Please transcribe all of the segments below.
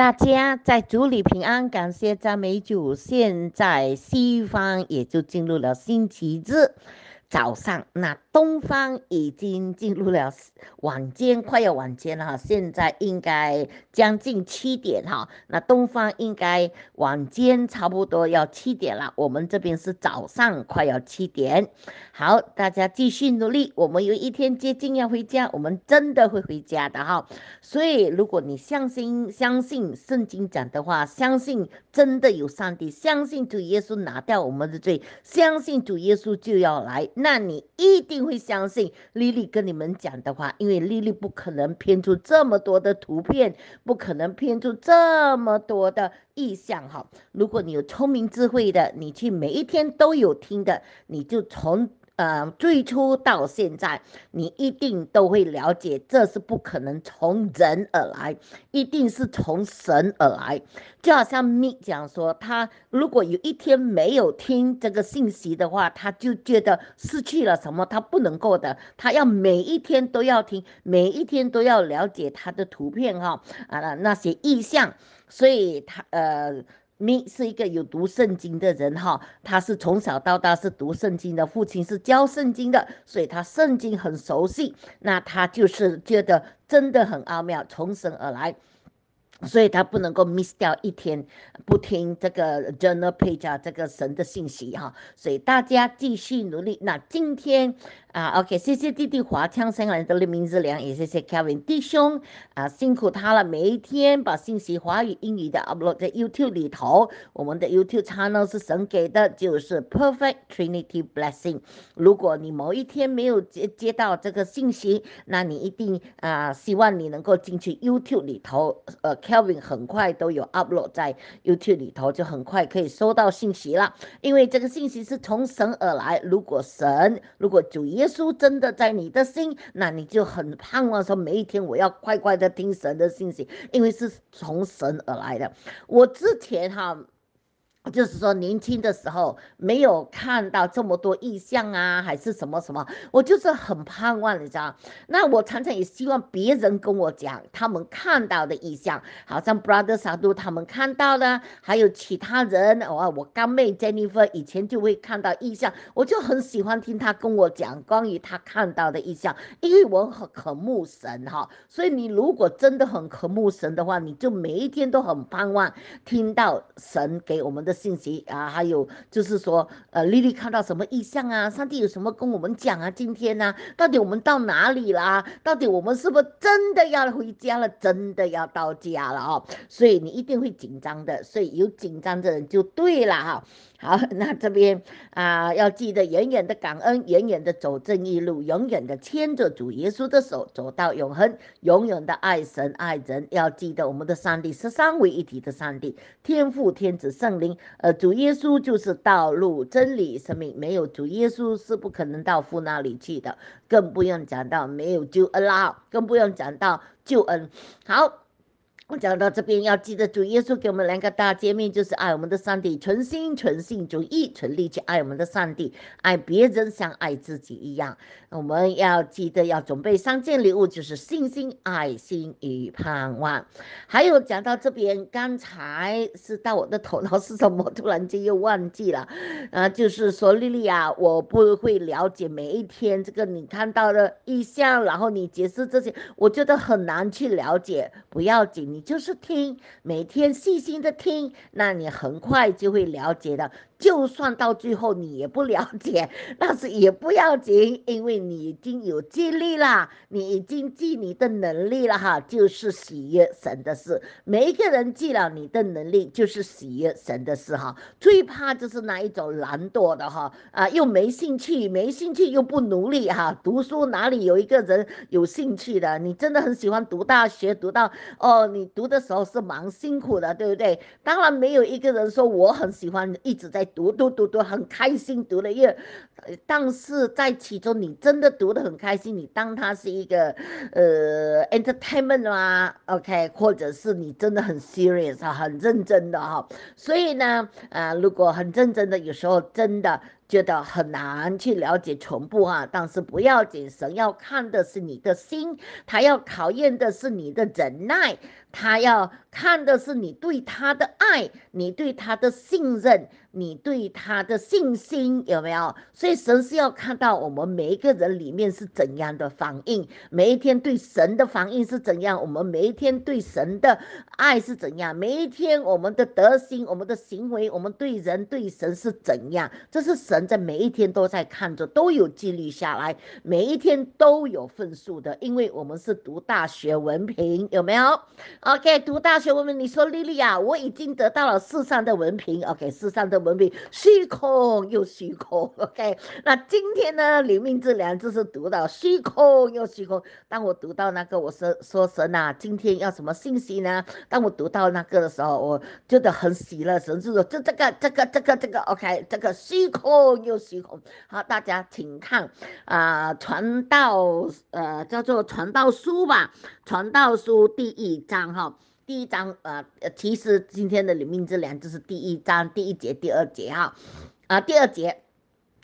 大家在主里平安，感谢赞美主。现在西方也就进入了星期日早上那。东方已经进入了晚间，快要晚间了哈，现在应该将近七点哈。那东方应该晚间差不多要七点了，我们这边是早上快要七点。好，大家继续努力，我们有一天接近要回家，我们真的会回家的哈。所以，如果你相信相信圣经讲的话，相信真的有上帝，相信主耶稣拿掉我们的罪，相信主耶稣就要来，那你一定。会相信丽丽跟你们讲的话，因为丽丽不可能拼出这么多的图片，不可能拼出这么多的意象哈。如果你有聪明智慧的，你去每一天都有听的，你就从。呃，最初到现在，你一定都会了解，这是不可能从人而来，一定是从神而来。就好像米讲说，他如果有一天没有听这个信息的话，他就觉得失去了什么，他不能够的，他要每一天都要听，每一天都要了解他的图片哈啊那些意象，所以他呃。m 是一个有读圣经的人哈，他是从小到大是读圣经的，父亲是教圣经的，所以他圣经很熟悉。那他就是觉得真的很奥妙，从神而来，所以他不能够 miss 掉一天不听这个真而配教这个神的信息哈。所以大家继续努力。那今天。啊，OK，谢谢弟弟华强生，来的的名字良，也谢谢 Kevin 弟兄，啊，辛苦他了，每一天把信息华语、英语的 upload 在 YouTube 里头。我们的 YouTube channel 是神给的，就是 Perfect Trinity Blessing。如果你某一天没有接接到这个信息，那你一定啊，希望你能够进去 YouTube 里头，呃，Kevin 很快都有 upload 在 YouTube 里头，就很快可以收到信息了。因为这个信息是从神而来，如果神，如果主耶稣真的在你的心，那你就很盼望说，每一天我要快快的听神的信息，因为是从神而来的。我之前哈。就是说，年轻的时候没有看到这么多意象啊，还是什么什么？我就是很盼望，你知道？那我常常也希望别人跟我讲他们看到的意象，好像 Brother s d o 他们看到的，还有其他人啊，我干妹 Jennifer 以前就会看到意象，我就很喜欢听他跟我讲关于他看到的意象，因为我很渴慕神哈。所以你如果真的很渴慕神的话，你就每一天都很盼望听到神给我们的。信息啊，还有就是说，呃，丽丽看到什么意象啊？上帝有什么跟我们讲啊？今天呢，到底我们到哪里啦？到底我们是不是真的要回家了？真的要到家了啊？所以你一定会紧张的，所以有紧张的人就对了哈。好，那这边啊，要记得远远的感恩，远远的走正义路，永远的牵着主耶稣的手走到永恒，永远的爱神爱人。要记得我们的上帝是三位一体的上帝，天父、天子、圣灵。呃，主耶稣就是道路、真理、生命，没有主耶稣是不可能到父那里去的，更不用讲到没有救恩了，更不用讲到救恩。好。我讲到这边要记得主耶稣给我们两个大诫命，就是爱我们的上帝，存心存性存意存力去爱我们的上帝，爱别人像爱自己一样。我们要记得要准备三件礼物，就是信心、爱心与盼望。还有讲到这边，刚才是到我的头脑是什么，突然间又忘记了。啊，就是说丽丽啊，我不会了解每一天这个你看到的意向，然后你解释这些，我觉得很难去了解。不要紧，你。就是听，每天细心的听，那你很快就会了解到。就算到最后你也不了解，但是也不要紧，因为你已经有尽力了，你已经尽你的能力了哈，就是喜悦神的事。每一个人尽了你的能力，就是喜悦神的事哈。最怕就是那一种懒惰的哈啊，又没兴趣，没兴趣又不努力哈。读书哪里有一个人有兴趣的？你真的很喜欢读大学，读到哦，你读的时候是蛮辛苦的，对不对？当然没有一个人说我很喜欢一直在。读读读读很开心，读了一，但是在其中你真的读得很开心，你当它是一个呃 entertainment 啊，OK，或者是你真的很 serious，很认真的哈。所以呢，啊，如果很认真的，有时候真的觉得很难去了解全部啊，但是不要紧，神要看的是你的心，他要考验的是你的忍耐。他要看的是你对他的爱，你对他的信任，你对他的信心有没有？所以神是要看到我们每一个人里面是怎样的反应，每一天对神的反应是怎样，我们每一天对神的爱是怎样，每一天我们的德行、我们的行为、我们对人对神是怎样，这是神在每一天都在看着，都有记录下来，每一天都有分数的，因为我们是读大学文凭，有没有？OK，读大学文凭，你说丽丽啊，我已经得到了世上的文凭。OK，世上的文凭虚空又虚空。OK，那今天呢，灵命这两字是读到虚空又虚空。当我读到那个，我说说神呐，今天要什么信息呢？当我读到那个的时候，我觉得很喜乐。神就说，就这个这个这个这个，OK，这个虚空又虚空。好，大家请看啊，传道呃，叫做传道书吧，传道书第一章。哈，第一章，呃，其实今天的《灵命之粮》就是第一章第一节、第二节，哈，啊，第二节，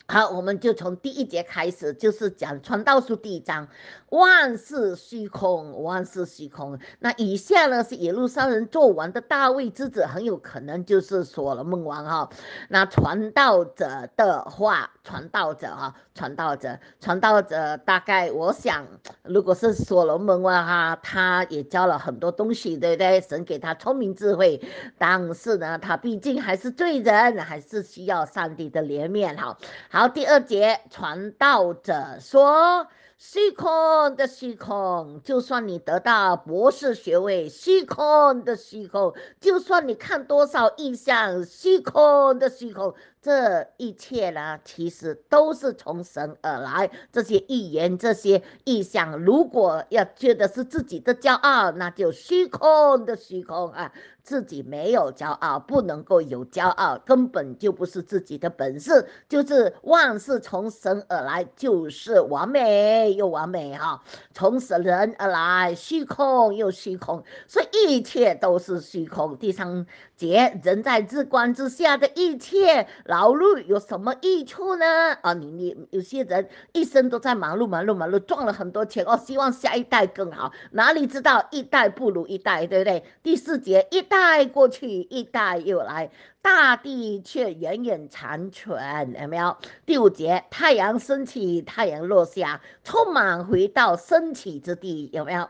好，我们就从第一节开始，就是讲传道书第一章，万事虚空，万事虚空。那以下呢是耶路撒冷做王的大卫之子，很有可能就是所罗门王，哈，那传道者的话。传道者啊，传道者，传道者，大概我想，如果是所罗门啊，哈，他也教了很多东西，对不对？神给他聪明智慧，但是呢，他毕竟还是罪人，还是需要上帝的怜悯。好，好，第二节，传道者说。虚空的虚空，就算你得到博士学位；虚空的虚空，就算你看多少意象；虚空的虚空，这一切呢，其实都是从神而来。这些预言，这些意象，如果要觉得是自己的骄傲，那就虚空的虚空啊。自己没有骄傲，不能够有骄傲，根本就不是自己的本事。就是万事从神而来，就是完美又完美哈；从神人而来，虚空又虚空。所以一切都是虚空。第三。节人在日光之下的一切劳碌有什么益处呢？啊，你你有些人一生都在忙碌忙碌忙碌，赚了很多钱哦，希望下一代更好，哪里知道一代不如一代，对不对？第四节，一代过去，一代又来，大地却远远残存，有没有？第五节，太阳升起，太阳落下，充满回到升起之地，有没有？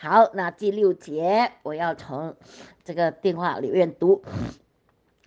好，那第六节我要从这个电话里面读，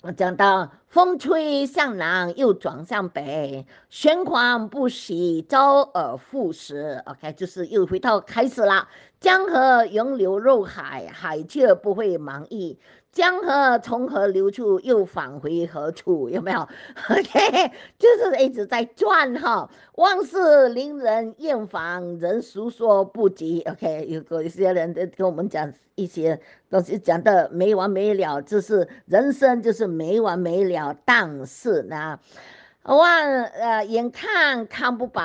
我讲到风吹向南，又转向北，循环不息，周而复始。OK，就是又回到开始啦。江河涌流入海，海却不会满意。江河从何流出，又返回何处？有没有？OK，就是一直在转哈。万事令人厌烦，人熟说不及。OK，有个一些人跟我们讲一些东西，讲的没完没了，就是人生就是没完没了。但是呢，望呃眼看看不饱，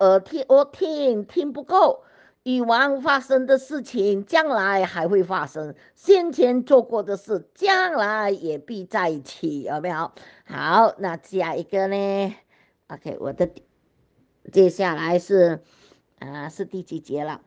耳听我听听不够。以往发生的事情，将来还会发生；先前做过的事，将来也必在一起。有没有？好，那下一个呢？OK，我的接下来是啊，是第几节了？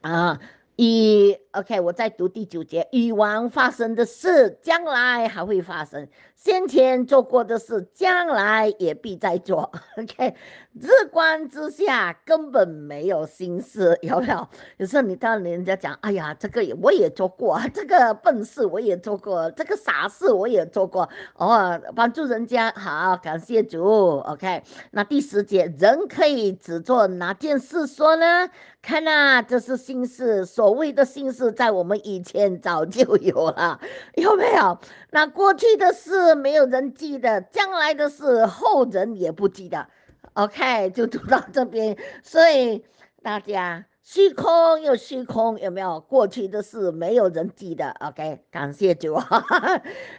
啊，一。OK，我再读第九节，以往发生的事，将来还会发生；先前做过的事，将来也必再做。OK，日光之下根本没有心事，有没有？有时候你当人家讲，哎呀，这个我也做过，这个笨事我也做过，这个傻事我也做过。哦，帮助人家，好，感谢主。OK，那第十节，人可以只做哪件事说呢？看啊，这是心事，所谓的心事。在我们以前早就有了，有没有？那过去的事没有人记得，将来的事后人也不记得。OK，就读到这边。所以大家虚空又虚空，有没有？过去的事没有人记得。OK，感谢主。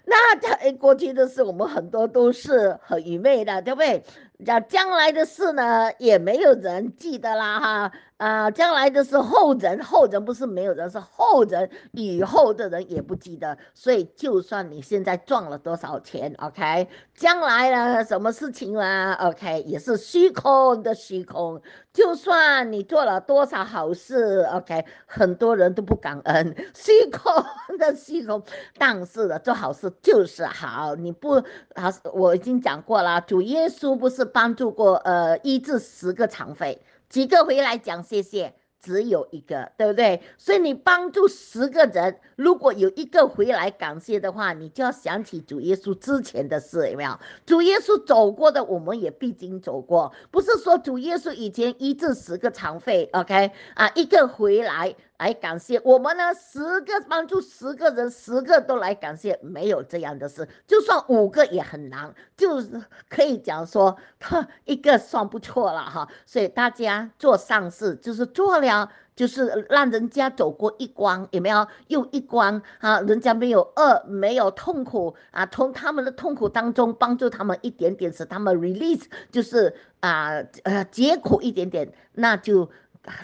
那过去的事我们很多都是很愚昧的，对不对？那将来的事呢，也没有人记得啦，哈。啊，将来的是后人，后人不是没有人，是后人以后的人也不记得，所以就算你现在赚了多少钱，OK，将来呢，什么事情啦 o k 也是虚空的虚空。就算你做了多少好事，OK，很多人都不感恩，虚空的虚空。但是呢，做好事就是好，你不，啊，我已经讲过了，主耶稣不是帮助过呃一至十个残废。几个回来讲谢谢，只有一个，对不对？所以你帮助十个人，如果有一个回来感谢的话，你就要想起主耶稣之前的事，有没有？主耶稣走过的，我们也必经走过，不是说主耶稣以前医治十个残废，OK？啊，一个回来。来感谢我们呢？十个帮助十个人，十个都来感谢，没有这样的事。就算五个也很难，就可以讲说他一个算不错了哈。所以大家做善事，就是做了，就是让人家走过一关，有没有？又一关啊，人家没有饿，没有痛苦啊，从他们的痛苦当中帮助他们一点点，使他们 release，就是啊呃，解苦一点点，那就。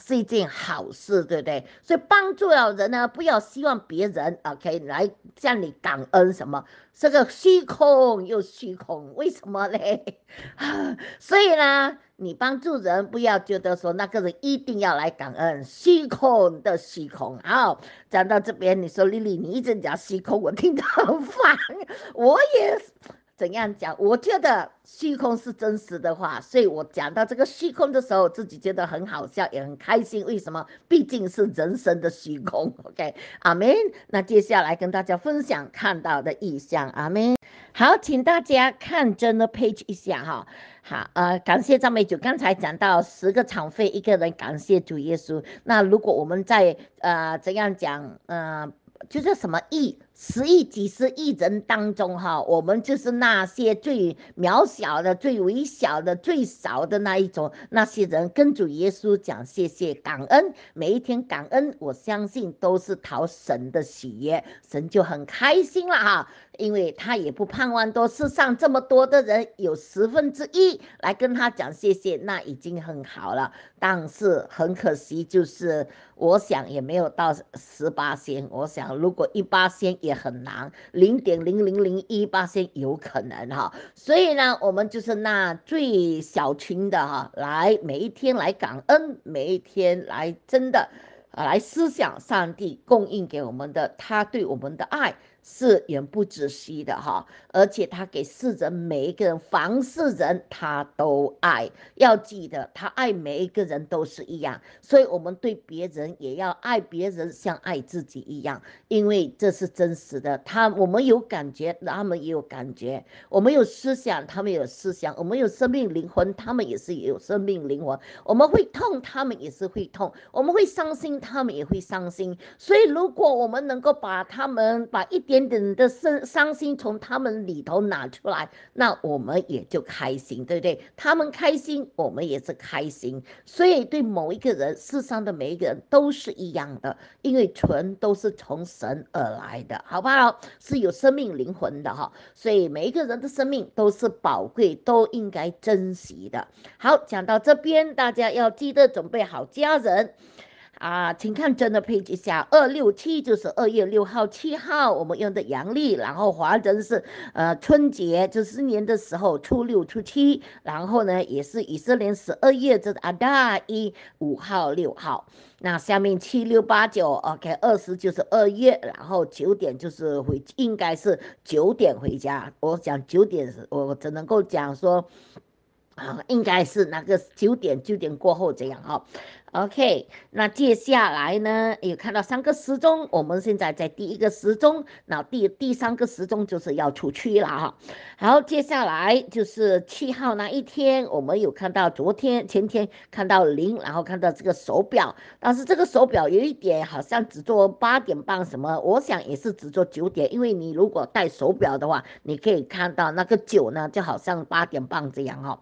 是一件好事，对不对？所以帮助了人呢，不要希望别人 OK 来向你感恩什么，这个虚空又虚空，为什么嘞？所以呢，你帮助人，不要觉得说那个人一定要来感恩，虚空的虚空。好，讲到这边，你说丽丽，你一直讲虚空，我听到烦，我也。怎样讲？我觉得虚空是真实的话，所以我讲到这个虚空的时候，自己觉得很好笑，也很开心。为什么？毕竟是人生的虚空。OK，阿门。那接下来跟大家分享看到的意象，阿门。好，请大家看真的 Page 一下哈。好，呃，感谢张美九刚才讲到十个场费一个人，感谢主耶稣。那如果我们在呃怎样讲，呃。就是什么亿，十亿、几十亿人当中，哈，我们就是那些最渺小的、最微小的、最少的那一种那些人，跟主耶稣讲谢谢、感恩，每一天感恩，我相信都是讨神的喜悦，神就很开心了哈。因为他也不盼望多，世上这么多的人，有十分之一来跟他讲谢谢，那已经很好了。但是很可惜，就是我想也没有到十八仙。我想如果一八仙也很难，零点零零零一八仙有可能哈。所以呢，我们就是那最小群的哈，来每一天来感恩，每一天来真的来思想上帝供应给我们的他对我们的爱。是永不止息的哈，而且他给世人每一个人，凡是人他都爱。要记得，他爱每一个人都是一样，所以我们对别人也要爱别人像爱自己一样，因为这是真实的。他我们有感觉，他们也有感觉；我们有思想，他们有思想；我们有生命灵魂，他们也是有生命灵魂。我们会痛，他们也是会痛；我们会伤心，他们也会伤心。所以，如果我们能够把他们把一点。点点的伤伤心从他们里头拿出来，那我们也就开心，对不对？他们开心，我们也是开心。所以对某一个人，世上的每一个人都是一样的，因为纯都是从神而来的，好不好？是有生命灵魂的哈。所以每一个人的生命都是宝贵，都应该珍惜的。好，讲到这边，大家要记得准备好家人。啊，请看真的配置下，二六七就是二月六号、七号，我们用的阳历，然后华针是呃春节就是年的时候初六、初七，然后呢也是以色列十二月这阿大一五号、六号。那下面七六八九，OK，二十就是二月，然后九点就是回，应该是九点回家。我讲九点，我只能够讲说啊，应该是那个九点，九点过后这样啊。OK，那接下来呢？有看到三个时钟，我们现在在第一个时钟，那第第三个时钟就是要出去了哈。好，接下来就是七号那一天，我们有看到昨天、前天看到零，然后看到这个手表，但是这个手表有一点好像只做八点半什么，我想也是只做九点，因为你如果戴手表的话，你可以看到那个九呢，就好像八点半这样哈。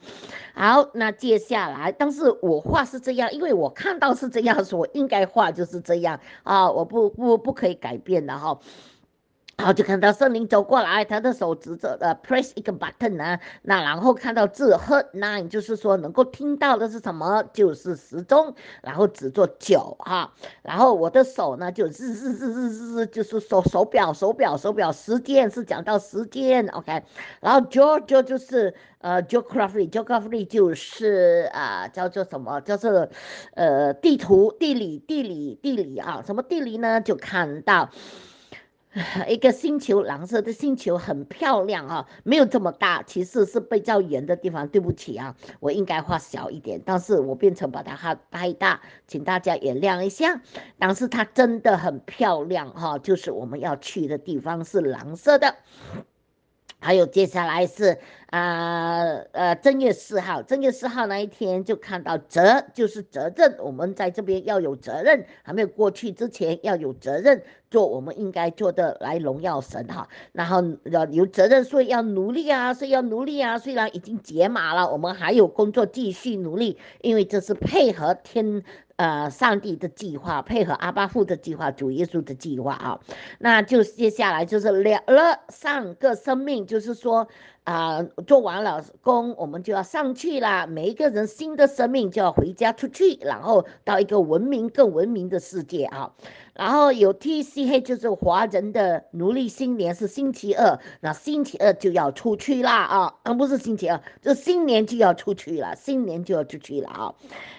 好，那接下来，但是我话是这样，因为我。看到是这样说，应该画就是这样啊，我不不不可以改变的哈。然后就看到森林走过来，他的手指着呃，press 一个 button 啊，那然后看到字，hut nine，就是说能够听到的是什么？就是时钟，然后指着九哈，然后我的手呢就日日日日日日，就是手手表手表手表时间是讲到时间，OK，然后 george 就是呃 geography，geography 就是啊叫做什么？叫做呃地图地理地理地理啊，什么地理呢？就看到。一个星球，蓝色的星球很漂亮啊，没有这么大，其实是被照圆的地方。对不起啊，我应该画小一点，但是我变成把它画太大，请大家原谅一下。但是它真的很漂亮哈，就是我们要去的地方是蓝色的。还有，接下来是啊呃正月四号，正月四号那一天就看到责，就是责任。我们在这边要有责任，还没有过去之前要有责任做我们应该做的，来荣耀神哈。然后要有责任，所以要努力啊，所以要努力啊。虽然已经解码了，我们还有工作继续努力，因为这是配合天。呃，上帝的计划配合阿巴父的计划，主耶稣的计划啊，那就接下来就是了了上个生命，就是说啊，做完了工，我们就要上去了，每一个人新的生命就要回家出去，然后到一个文明更文明的世界啊。然后有 T C H 就是华人的农历新年是星期二，那星期二就要出去啦啊！啊，不是星期二，就新年就要出去了，新年就要出去了啊！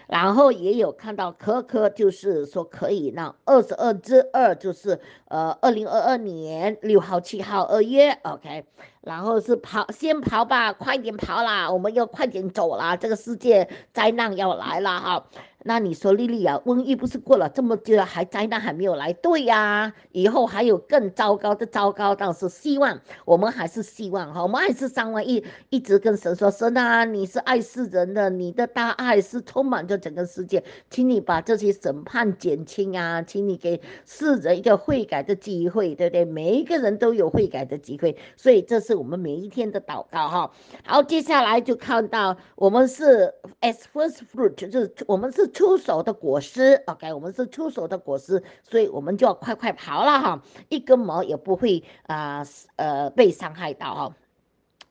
然后也有看到可可，就是说可以那二十二之二，就是呃二零二二年六号七号二月，OK。然后是跑，先跑吧，快点跑啦，我们要快点走啦，这个世界灾难要来了哈！那你说莉莉啊，瘟疫不是过了这么久，还灾难还没有来？对呀，以后还有更糟糕的糟糕。但是希望我们还是希望，好们还是三万一一直跟神说，神啊，你是爱世人的，你的大爱是充满着整个世界，请你把这些审判减轻啊，请你给世人一个悔改的机会，对不对？每一个人都有悔改的机会，所以这是我们每一天的祷告哈。好，接下来就看到我们是 as first fruit，就是我们是。出手的果实，OK，我们是出手的果实，所以我们就要快快跑了哈，一根毛也不会啊，呃，被伤害到哈，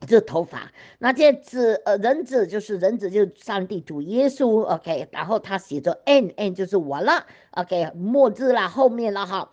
这头发。那这指，呃，人子就是人子，就是上帝主耶稣，OK，然后他写着 N N 就是我了，OK，末字了，后面了哈。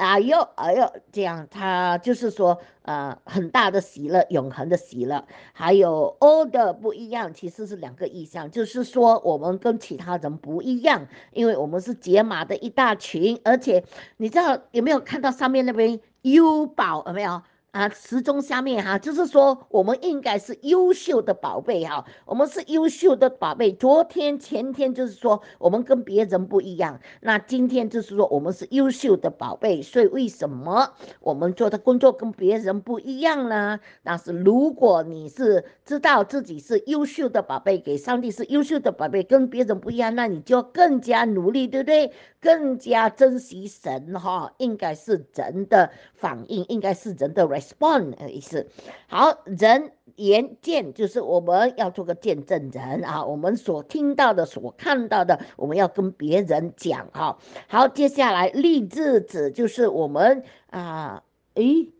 啊哟哎哟，这样他就是说，呃，很大的喜乐，永恒的喜乐。还有 O 的不一样，其实是两个意向，就是说我们跟其他人不一样，因为我们是解码的一大群。而且，你知道有没有看到上面那边 U 宝有没有？啊，时钟下面哈，就是说我们应该是优秀的宝贝哈，我们是优秀的宝贝。昨天、前天就是说我们跟别人不一样，那今天就是说我们是优秀的宝贝。所以为什么我们做的工作跟别人不一样呢？但是如果你是知道自己是优秀的宝贝，给上帝是优秀的宝贝，跟别人不一样，那你就更加努力，对不对？更加珍惜神哈，应该是人的反应，应该是人的 response 的意思。好人言见，就是我们要做个见证人啊！我们所听到的、所看到的，我们要跟别人讲哈。好，接下来立志指就是我们啊，诶。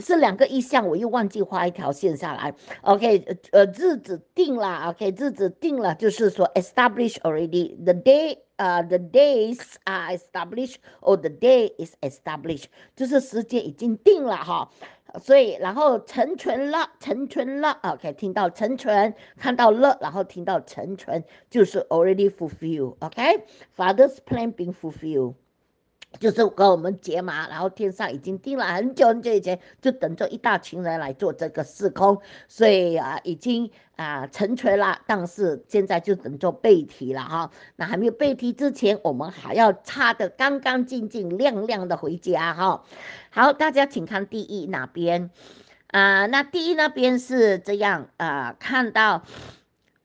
是两个意向，我又忘记画一条线下来。OK，呃，日子定了，OK，日子定了，就是说 establish already the day，呃，the days are established or the day is established，就是时间已经定了哈。所以然后成全了，成全了，OK，听到成全，看到了，然后听到成全，就是 already f u l f i l l o k f a t h e r s p l a n b e i n g fulfill。就是跟我们结码，然后天上已经定了很久很久以前，就等着一大群人来做这个时空，所以啊，已经啊成全了，但是现在就等着背题了哈。那还没有背题之前，我们还要擦得干干净净、亮亮的回家哈。好，大家请看第一那边，啊，那第一那边是这样，啊，看到。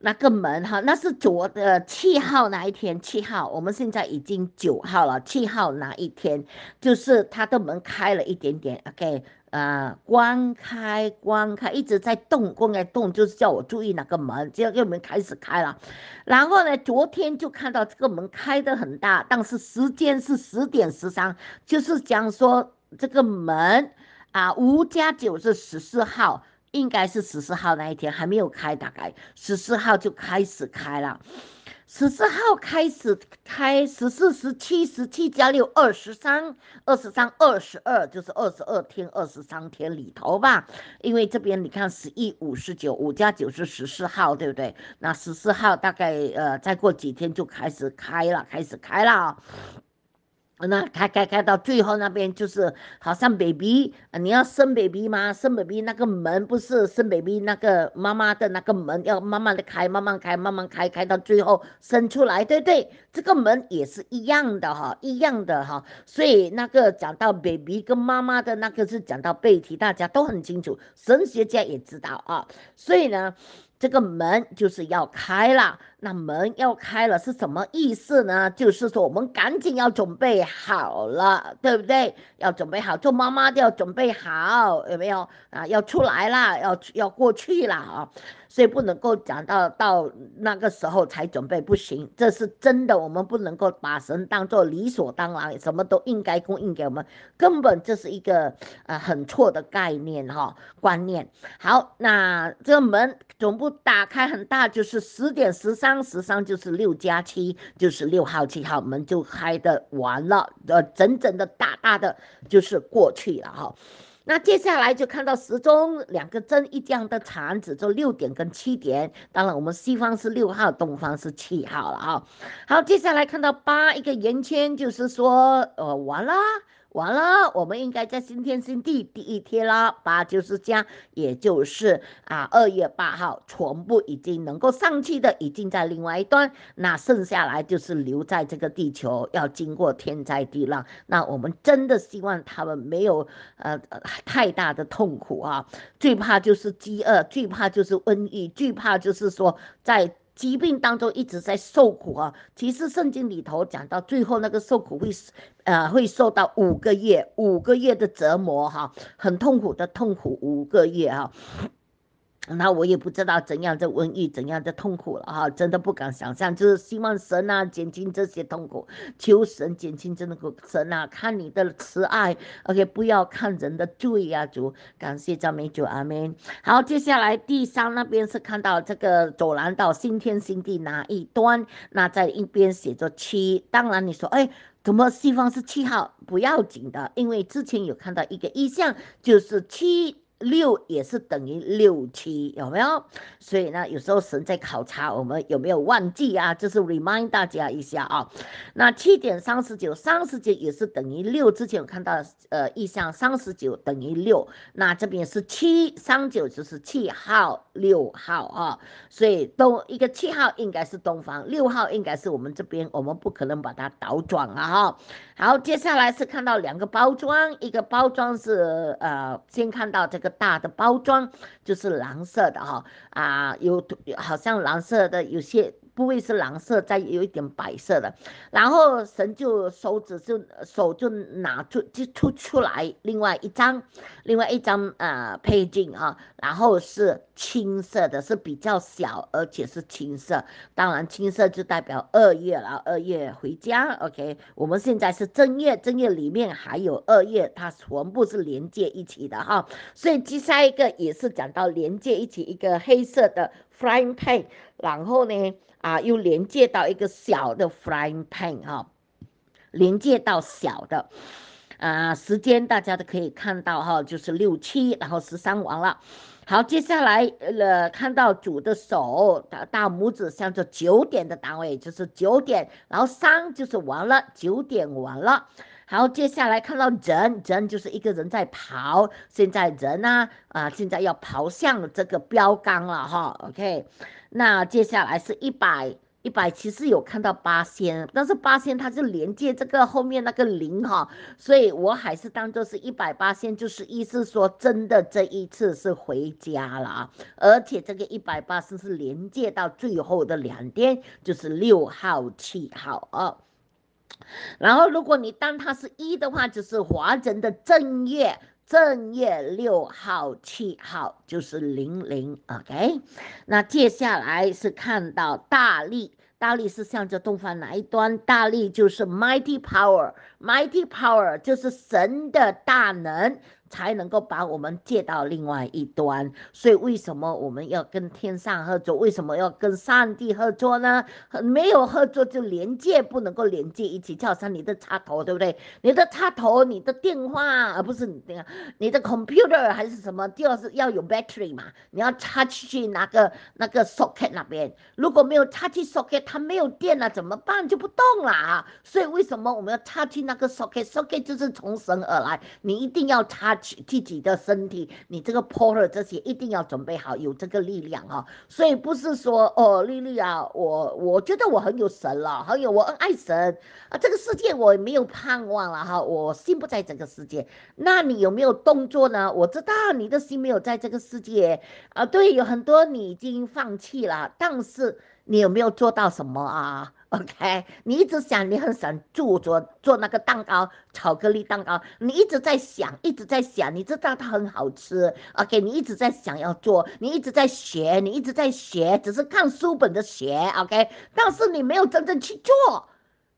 那个门哈，那是昨呃七号那一天，七号我们现在已经九号了。七号那一天就是他的门开了一点点，OK，呃，关开关开一直在动，关开动就是叫我注意那个门，这个又门开始开了。然后呢，昨天就看到这个门开的很大，但是时间是十点十三，就是讲说这个门啊，五加九是十四号。应该是十四号那一天还没有开，大概十四号就开始开了。十四号开始开，十四十七十七加六二十三，二十三二十二就是二十二天二十三天里头吧。因为这边你看十一五十九五加九是十四号，对不对？那十四号大概呃再过几天就开始开了，开始开了啊。那开开开到最后那边就是，好像 baby 你要生 baby 吗？生 baby 那个门不是生 baby 那个妈妈的那个门，要慢慢的开，慢慢开，慢慢开，开到最后生出来，对不对？这个门也是一样的哈，一样的哈。所以那个讲到 baby 跟妈妈的那个是讲到背题，大家都很清楚，神学家也知道啊。所以呢。这个门就是要开了，那门要开了是什么意思呢？就是说我们赶紧要准备好了，对不对？要准备好做妈妈要准备好，有没有啊？要出来了，要要过去了啊。所以不能够讲到到那个时候才准备不行，这是真的。我们不能够把神当做理所当然，什么都应该供应给我们，根本这是一个呃很错的概念哈观念。好，那这个门总部打开很大，就是十点十三十三就是六加七就是六号七号门就开的完了，呃，整整的大大的就是过去了哈。那接下来就看到时钟两个针一将的长子，就六点跟七点。当然我们西方是六号，东方是七号了啊。好，接下来看到八一个圆圈，就是说，呃，完了。完了，我们应该在新天新地第一天了，八就是家，也就是啊，二月八号，全部已经能够上去的，已经在另外一端，那剩下来就是留在这个地球，要经过天灾地浪。那我们真的希望他们没有呃太大的痛苦啊，最怕就是饥饿，最怕就是瘟疫，最怕就是说在。疾病当中一直在受苦啊！其实圣经里头讲到最后那个受苦会，呃，会受到五个月、五个月的折磨哈，很痛苦的痛苦五个月哈。那我也不知道怎样的瘟疫，怎样的痛苦了哈，真的不敢想象。就是希望神啊减轻这些痛苦，求神减轻这个神啊，看你的慈爱，OK，不要看人的罪啊，主，感谢赞美主，阿门。好，接下来第三那边是看到这个走廊到新天新地哪一端？那在一边写着七。当然你说，哎，怎么西方是七号？不要紧的，因为之前有看到一个意象就是七。六也是等于六七，有没有？所以呢，有时候神在考察我们有没有忘记啊，就是 remind 大家一下啊。那七点三十九，三十九也是等于六。之前我看到，呃，意向三十九等于六。那这边是七三九，就是七号六号啊。所以东一个七号应该是东方，六号应该是我们这边，我们不可能把它倒转啊哈。好，接下来是看到两个包装，一个包装是呃，先看到这个。大的包装就是蓝色的哈啊，有好像蓝色的有些。部位是蓝色，再有一点白色的，然后神就手指就手就拿出就出出来，另外一张，另外一张啊配镜啊，然后是青色的，是比较小而且是青色，当然青色就代表二月了，二月回家，OK，我们现在是正月，正月里面还有二月，它全部是连接一起的哈，所以接下来一个也是讲到连接一起一个黑色的。Flying p a n 然后呢，啊，又连接到一个小的 Flying p a n 哈，连接到小的，啊，时间大家都可以看到哈，就是六七，然后十三完了。好，接下来呃，看到主的手，大拇指向着九点的单位，就是九点，然后三就是完了，九点完了。然后接下来看到人，人就是一个人在跑，现在人呢，啊，现在要跑向这个标杆了哈，OK，那接下来是一百一百其实有看到八仙，但是八仙它是连接这个后面那个零哈，所以我还是当做是一百八仙，就是意思说真的这一次是回家了啊，而且这个一百八是是连接到最后的两点，就是六号七号二。然后，如果你当它是一的话，就是华人的正月，正月六号、七号就是零零，OK。那接下来是看到大力，大力是向着东方哪一端？大力就是 mighty power，mighty power 就是神的大能。才能够把我们借到另外一端，所以为什么我们要跟天上合作？为什么要跟上帝合作呢？没有合作就连接不能够连接一起，叫上你的插头，对不对？你的插头、你的电话，而不是你的你的 computer 还是什么，第二是要有 battery 嘛？你要插进去那个那个 socket 那边，如果没有插进 socket，它没有电了怎么办？就不动了啊！所以为什么我们要插进那个 socket？socket 就是从神而来，你一定要插。自己的身体，你这个 porter 这些一定要准备好，有这个力量哈。所以不是说哦，丽丽啊，我我觉得我很有神了，很有我爱神啊。这个世界我没有盼望了哈，我心不在这个世界。那你有没有动作呢？我知道你的心没有在这个世界啊。对，有很多你已经放弃了，但是你有没有做到什么啊？OK，你一直想，你很想做做那个蛋糕，巧克力蛋糕，你一直在想，一直在想，你知道它很好吃。OK，你一直在想要做，你一直在学，你一直在学，只是看书本的学。OK，但是你没有真正去做，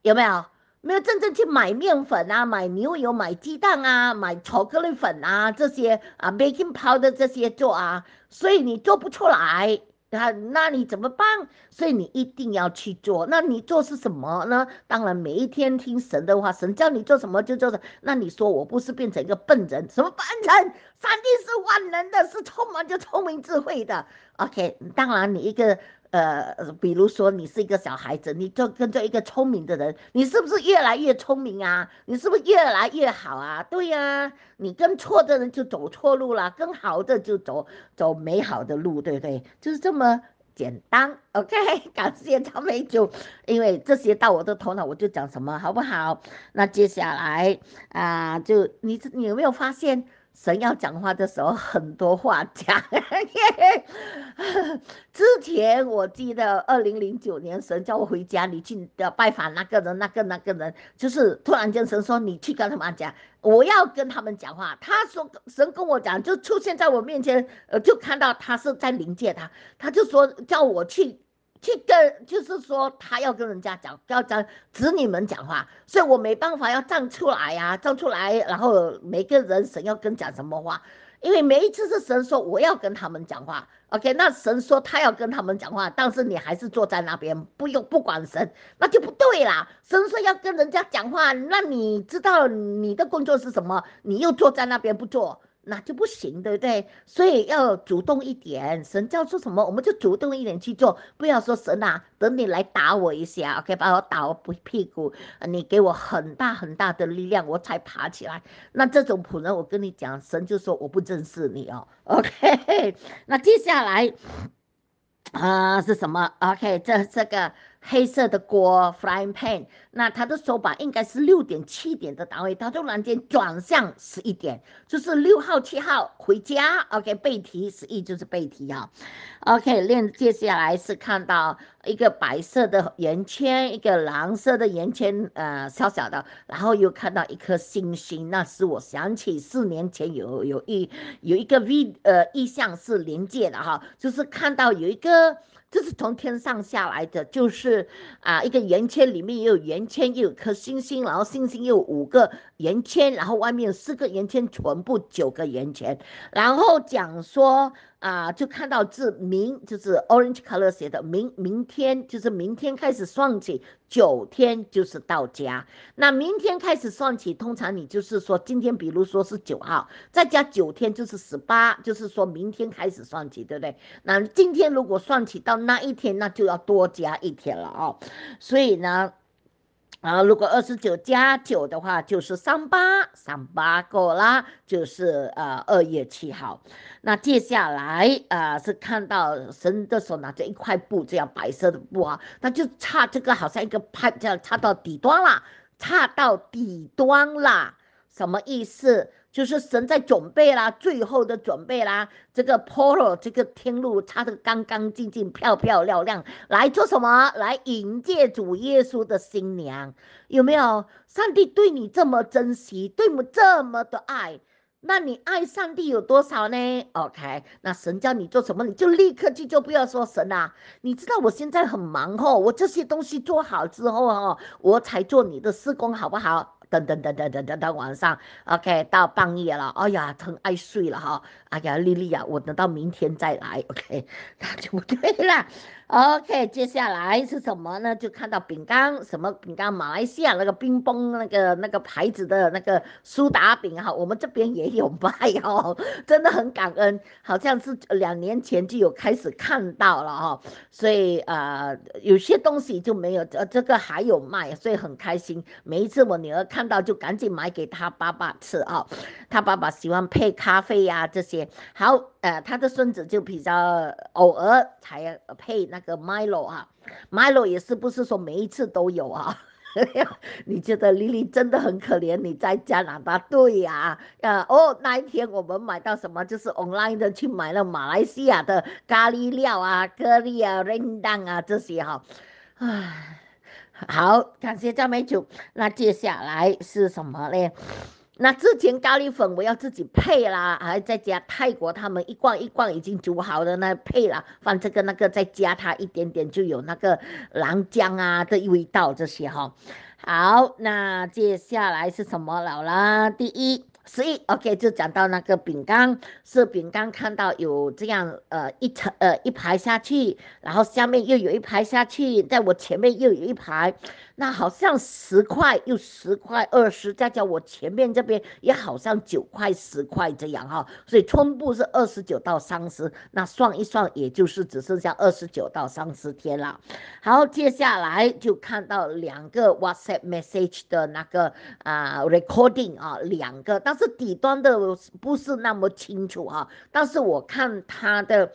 有没有？没有真正去买面粉啊，买牛油，买鸡蛋啊，买巧克力粉啊这些啊，baking powder 这些做啊，所以你做不出来。那那你怎么办？所以你一定要去做。那你做是什么呢？当然，每一天听神的话，神叫你做什么就做什么。那你说我不是变成一个笨人？什么笨人？上帝是万能的，是聪明就聪明，智慧的。OK，当然你一个。呃，比如说你是一个小孩子，你就跟着一个聪明的人，你是不是越来越聪明啊？你是不是越来越好啊？对呀，你跟错的人就走错路了，跟好的就走走美好的路，对不对？就是这么简单。OK，感谢张美酒，因为这些到我的头脑我就讲什么，好不好？那接下来啊，就你你有没有发现？神要讲话的时候，很多话讲。之前我记得，二零零九年，神叫我回家，你去拜访那个人，那个那个人，就是突然间，神说你去跟他们讲，我要跟他们讲话。他说，神跟我讲，就出现在我面前，呃，就看到他是在灵界，他他就说叫我去。去跟，就是说他要跟人家讲，要讲子女们讲话，所以我没办法要站出来呀，站出来，然后每个人神要跟讲什么话，因为每一次是神说我要跟他们讲话，OK，那神说他要跟他们讲话，但是你还是坐在那边，不用不管神，那就不对啦。神说要跟人家讲话，那你知道你的工作是什么，你又坐在那边不做。那就不行，对不对？所以要主动一点。神叫做什么，我们就主动一点去做，不要说神呐，等你来打我一下，可以把我打我屁股，你给我很大很大的力量，我才爬起来。那这种仆人，我跟你讲，神就说我不认识你哦。OK，那接下来，啊是什么？OK，这这个。黑色的锅，frying pan，那他的手把应该是六点七点的档位，他突然间转向十一点，就是六号七号回家。OK，背题十一就是背题啊。OK，练接下来是看到一个白色的圆圈，一个蓝色的圆圈，呃，小小的，然后又看到一颗星星，那是我想起四年前有有一有一个 V 呃意向是连接的哈，就是看到有一个。这是从天上下来的，就是啊，一个圆圈里面也有圆圈，也有颗星星，然后星星又有五个圆圈，然后外面四个圆圈，全部九个圆圈，然后讲说。啊，就看到字明，就是 orange color 写的明。明天就是明天开始算起，九天就是到家。那明天开始算起，通常你就是说今天，比如说是九号，再加九天就是十八，就是说明天开始算起，对不对？那今天如果算起到那一天，那就要多加一天了哦。所以呢。然后，如果二十九加九的话，就是三八三八个啦，就是呃二月七号。那接下来呃是看到神的手拿着一块布，这样白色的布啊，那就差这个好像一个拍这样差到底端啦，差到底端啦，什么意思？就是神在准备啦，最后的准备啦，这个 Polo 这个天路擦得干干净净、漂漂亮亮，来做什么？来迎接主耶稣的新娘，有没有？上帝对你这么珍惜，对这么的爱，那你爱上帝有多少呢？OK，那神叫你做什么，你就立刻去做，不要说神啊。你知道我现在很忙哦，我这些东西做好之后哦，我才做你的施工，好不好？等等等等等，等到晚上，OK，到半夜了，哎呀，疼，爱睡了哈，哎呀，丽丽呀，我等到明天再来，OK，那就不对了。OK，接下来是什么呢？就看到饼干，什么饼干？马来西亚那个冰崩那个那个牌子的那个苏打饼，哈，我们这边也有卖哦，真的很感恩。好像是两年前就有开始看到了哈，所以呃有些东西就没有，呃这个还有卖，所以很开心。每一次我女儿看到就赶紧买给她爸爸吃啊，她爸爸喜欢配咖啡呀这些，好。呃，他的孙子就比较偶尔才配那个 Milo 啊 Milo 也是不是说每一次都有啊？你觉得丽丽真的很可怜？你在加拿大对呀？呃哦，那一天我们买到什么？就是 online 的去买了马来西亚的咖喱料啊、咖喱啊、韧蛋啊这些哈。唉，好，感谢张美主。那接下来是什么嘞？那之前咖喱粉我要自己配啦，还在家泰国他们一罐一罐已经煮好的那配了放这个那个，再加它一点点就有那个南姜啊这味道这些哈。好，那接下来是什么了啦？第一十一 OK 就讲到那个饼干，是饼干看到有这样呃一层呃一排下去，然后下面又有一排下去，在我前面又有一排。那好像十块又十块二十，再加我前面这边也好像九块十块这样哈，所以中部是二十九到三十，那算一算也就是只剩下二十九到三十天了。好，接下来就看到两个 WhatsApp message 的那个啊 recording 啊，两个，但是底端的不是那么清楚哈，但是我看它的。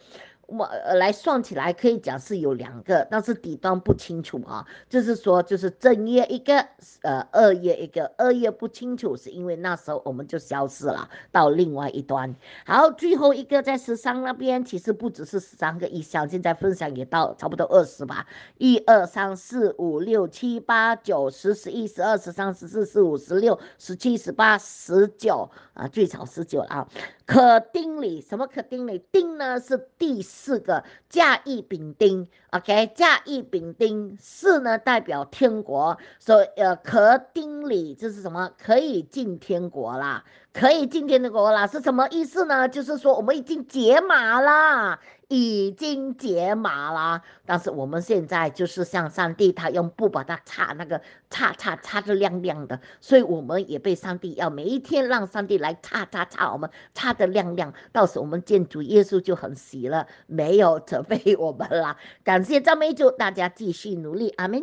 我来算起来可以讲是有两个，但是底端不清楚啊，就是说就是正月一个，呃二月一个，二月不清楚，是因为那时候我们就消失了，到另外一端。好，最后一个在十三那边，其实不只是十三个意向，现在分享也到差不多二十吧，一二三四五六七八九十十一十二十三十四十五十六十七十八十九啊，最少十九了啊。可丁里什么可丁里丁呢？是第。四个甲乙丙丁，OK，甲乙丙丁四呢代表天国，所以呃，可丁里就是什么可以进天国啦，可以进天国啦，是什么意思呢？就是说我们已经解码啦。已经解码了，但是我们现在就是像上帝，他用布把它擦，那个擦擦擦的亮亮的，所以我们也被上帝要每一天让上帝来擦擦擦，我们擦的亮亮，到时我们见主耶稣就很喜了，没有责备我们了，感谢赞美主，大家继续努力，阿门。